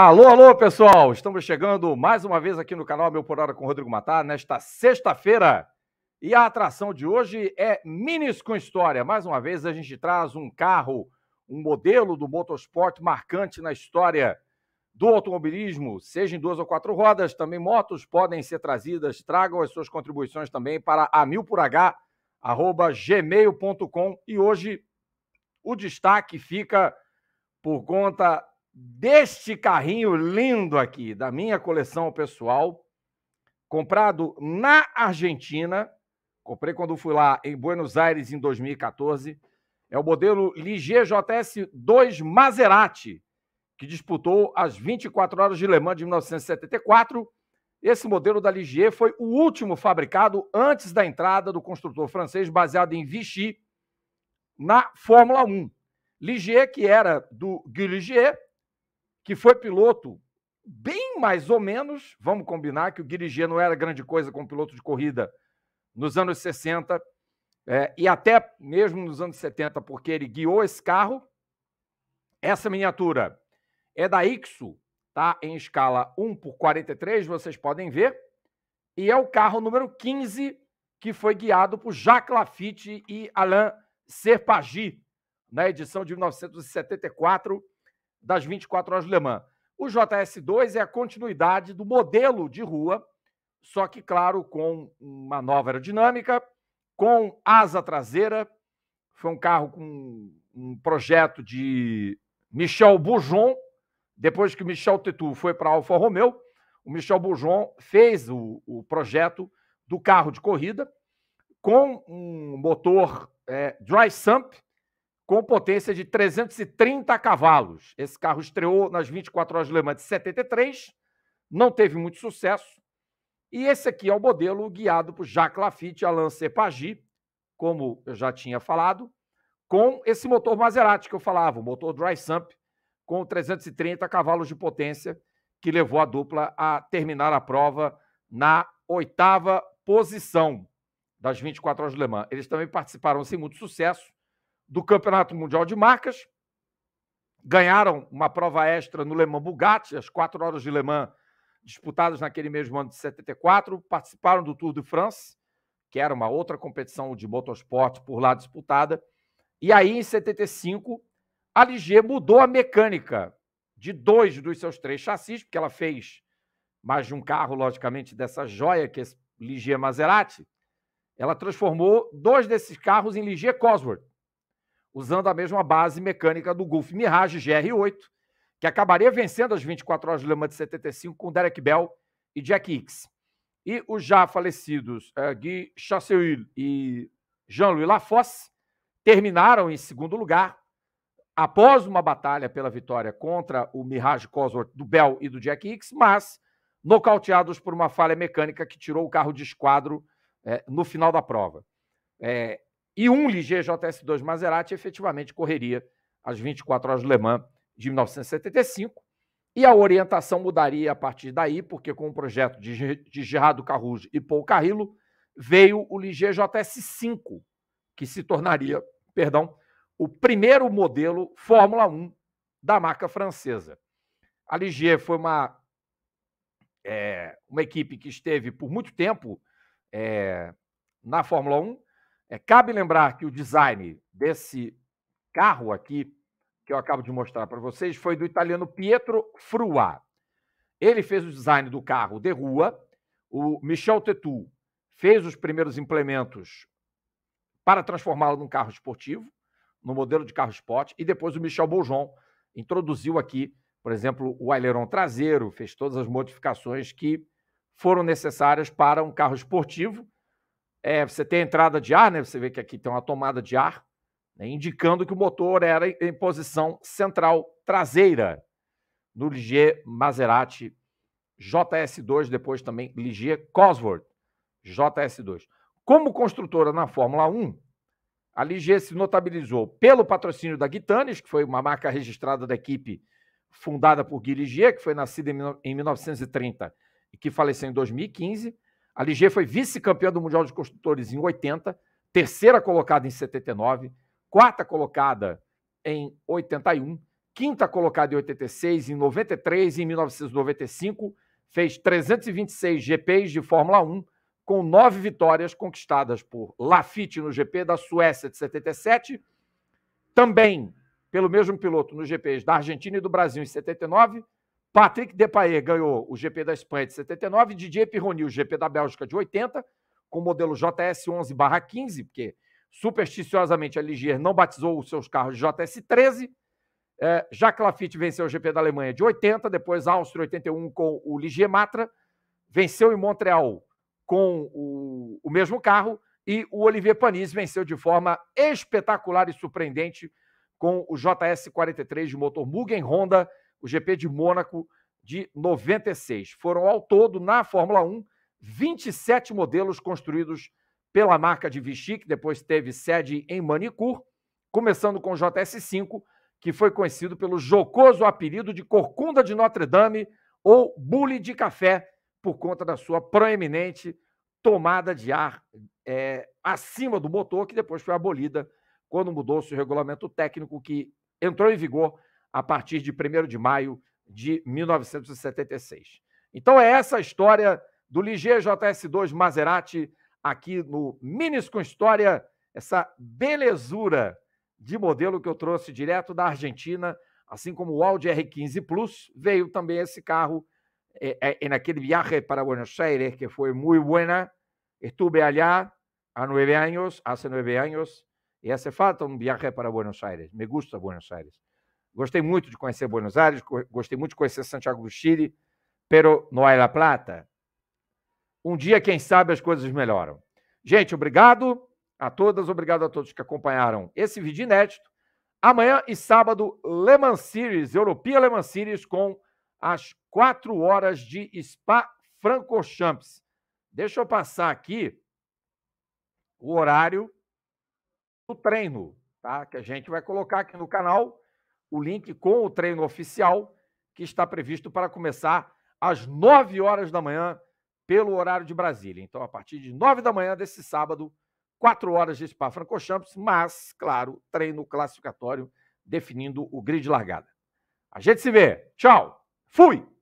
Alô, alô, pessoal! Estamos chegando mais uma vez aqui no canal Meu Por Hora com Rodrigo Matar, nesta sexta-feira. E a atração de hoje é Minis com História. Mais uma vez, a gente traz um carro, um modelo do motorsport marcante na história do automobilismo, seja em duas ou quatro rodas, também motos podem ser trazidas. Tragam as suas contribuições também para a milporh@gmail.com e hoje o destaque fica por conta deste carrinho lindo aqui, da minha coleção pessoal, comprado na Argentina. Comprei quando fui lá em Buenos Aires em 2014. É o modelo Ligier JS 2 Maserati, que disputou as 24 horas de Le Mans de 1974. Esse modelo da Ligier foi o último fabricado antes da entrada do construtor francês, baseado em Vichy, na Fórmula 1. Ligier, que era do Guy Ligier, que foi piloto bem mais ou menos, vamos combinar que o Guirigier não era grande coisa como piloto de corrida nos anos 60 é, e até mesmo nos anos 70, porque ele guiou esse carro. Essa miniatura é da Ixo, tá? Em escala 1 por 43, vocês podem ver. E é o carro número 15 que foi guiado por Jacques Lafitte e Alain Serpagi na edição de 1974 das 24 horas de Le Mans. O JS2 é a continuidade do modelo de rua, só que, claro, com uma nova aerodinâmica, com asa traseira. Foi um carro com um projeto de Michel Bourgeon. Depois que Michel Tetu foi para Alfa Romeo, o Michel Bourgeon fez o, o, projeto do carro de corrida com um motor é, dry sump, com potência de 330 cavalos. Esse carro estreou nas 24 horas de Le Mans de 73, não teve muito sucesso. E esse aqui é o modelo guiado por Jacques Lafitte e Alain Cepagi, como eu já tinha falado, com esse motor Maserati que eu falava, o motor Dry Sump, com 330 cavalos de potência, que levou a dupla a terminar a prova na oitava posição das 24 horas de Le Mans. Eles também participaram sem muito sucesso do Campeonato Mundial de Marcas. Ganharam uma prova extra no Le Mans Bugatti, as quatro horas de Le Mans disputadas naquele mesmo ano de 74. Participaram do Tour de France, que era uma outra competição de motorsport por lá disputada. E aí, em 75, a Ligier mudou a mecânica de dois dos seus três chassis, porque ela fez mais de um carro, logicamente, dessa joia que é Ligier Maserati. Ela transformou dois desses carros em Ligier Cosworth usando a mesma base mecânica do Golf Mirage GR8, que acabaria vencendo as 24 horas de Le Mans de 75 com Derek Bell e Jack Hicks. E os já falecidos uh, Guy Chasseuil e Jean-Louis Lafosse terminaram em segundo lugar após uma batalha pela vitória contra o Mirage Cosworth do Bell e do Jack Hicks, mas nocauteados por uma falha mecânica que tirou o carro de esquadro eh, no final da prova. É, e um Ligier JS2 Maserati efetivamente correria as 24 horas Le Mans de 1975. E a orientação mudaria a partir daí, porque com o projeto de, de Gerardo Carrujo e Paul Carrillo, veio o Ligier JS5, que se tornaria, perdão, o primeiro modelo Fórmula 1 da marca francesa. A Ligier foi uma, é, uma equipe que esteve por muito tempo é, na Fórmula 1, é, cabe lembrar que o design desse carro aqui, que eu acabo de mostrar para vocês, foi do italiano Pietro Frua. Ele fez o design do carro de rua, o Michel Tetu fez os primeiros implementos para transformá-lo num carro esportivo, no modelo de carro esporte, e depois o Michel Bourjon introduziu aqui, por exemplo, o aileron traseiro, fez todas as modificações que foram necessárias para um carro esportivo é, você tem a entrada de ar, né? Você vê que aqui tem uma tomada de ar, né? indicando que o motor era em posição central traseira no Ligier Maserati JS2, depois também Ligier Cosworth JS2. Como construtora na Fórmula 1, a Ligier se notabilizou pelo patrocínio da Guitanes, que foi uma marca registrada da equipe fundada por Guy Ligier, que foi nascida em 1930 e que faleceu em 2015 a Ligier foi vice-campeã do Mundial de Construtores em 80, terceira colocada em 79, quarta colocada em 81, quinta colocada em 86, em 93 e em 1995, fez 326 GPs de Fórmula 1, com nove vitórias conquistadas por Lafitte no GP da Suécia de 77, também pelo mesmo piloto nos GPs da Argentina e do Brasil em 79 Patrick Depaé ganhou o GP da Espanha de 79, Didier Pironi o GP da Bélgica de 80, com o modelo JS11/15, porque supersticiosamente a Ligier não batizou os seus carros de JS13. É, Jacques Lafitte venceu o GP da Alemanha de 80, depois Áustria 81 com o Ligier Matra, venceu em Montreal com o, o mesmo carro e o Olivier Panis venceu de forma espetacular e surpreendente com o JS43 de motor Mugen Honda o GP de Mônaco de 96. Foram ao todo, na Fórmula 1, 27 modelos construídos pela marca de Vichy, que depois teve sede em Manicur, começando com o JS5, que foi conhecido pelo jocoso apelido de Corcunda de Notre Dame ou Bule de Café, por conta da sua proeminente tomada de ar é, acima do motor, que depois foi abolida quando mudou-se o regulamento técnico que entrou em vigor a partir de 1 de maio de 1976. Então é essa a história do Ligier JS2 Maserati aqui no Minis com História, essa belezura de modelo que eu trouxe direto da Argentina, assim como o Audi R15 Plus, veio também esse carro é, é, é naquele viaje para Buenos Aires, que foi muito buena. Estuve allá há nove anos, há nove anos, e hace é falta um viaje para Buenos Aires. Me gusta Buenos Aires. Gostei muito de conhecer Buenos Aires, gostei muito de conhecer Santiago do Chile, pero no hay la plata. Um dia, quem sabe, as coisas melhoram. Gente, obrigado a todas, obrigado a todos que acompanharam esse vídeo inédito. Amanhã e sábado, Le Mans Series, Europia Mans Series, com as quatro horas de Spa Francorchamps. Deixa eu passar aqui o horário do treino, tá? Que a gente vai colocar aqui no canal o link com o treino oficial que está previsto para começar às 9 horas da manhã pelo horário de Brasília. Então, a partir de 9 da manhã desse sábado, 4 horas de spa Francochamps, mas, claro, treino classificatório definindo o grid de largada. A gente se vê. Tchau. Fui.